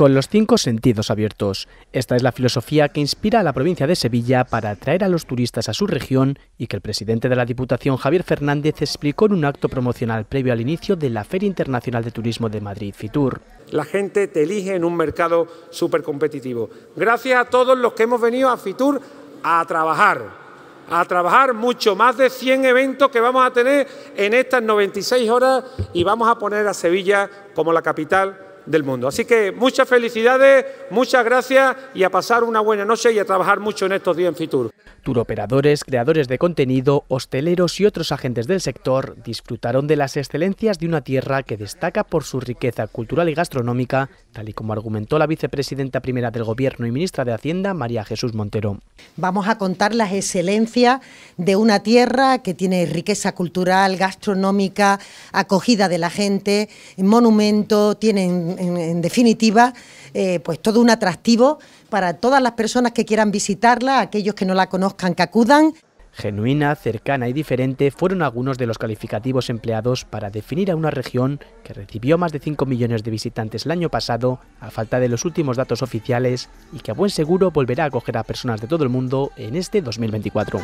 con los cinco sentidos abiertos. Esta es la filosofía que inspira a la provincia de Sevilla para atraer a los turistas a su región y que el presidente de la Diputación, Javier Fernández, explicó en un acto promocional previo al inicio de la Feria Internacional de Turismo de Madrid, FITUR. La gente te elige en un mercado súper competitivo. Gracias a todos los que hemos venido a FITUR a trabajar a trabajar mucho, más de 100 eventos que vamos a tener en estas 96 horas y vamos a poner a Sevilla como la capital del mundo. Así que muchas felicidades, muchas gracias y a pasar una buena noche y a trabajar mucho en estos días en Fitur. Turoperadores, creadores de contenido, hosteleros y otros agentes del sector disfrutaron de las excelencias de una tierra que destaca por su riqueza cultural y gastronómica, tal y como argumentó la vicepresidenta primera del Gobierno y ministra de Hacienda, María Jesús Montero. Vamos a contar las excelencias de una tierra que tiene riqueza cultural, gastronómica, acogida de la gente, monumento, tienen en, definitiva, eh, pues todo un atractivo para todas las personas que quieran visitarla, aquellos que no la conozcan que acudan. Genuina, cercana y diferente fueron algunos de los calificativos empleados para definir a una región que recibió más de 5 millones de visitantes el año pasado, a falta de los últimos datos oficiales, y que a buen seguro volverá a acoger a personas de todo el mundo en este 2024.